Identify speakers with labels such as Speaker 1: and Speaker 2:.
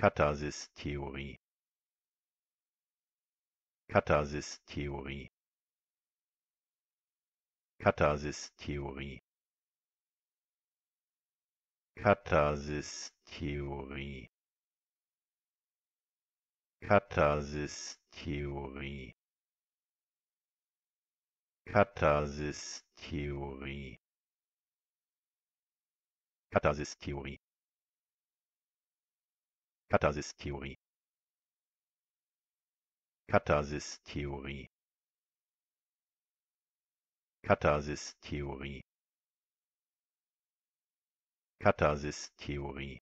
Speaker 1: katharsistheorie katharsistheorie katharsistheorie katharsistheorie katharsistheorie katharsistheorie katharsistheorie kathasistheorie kathasistheorie kathasistheorie kathasistheorie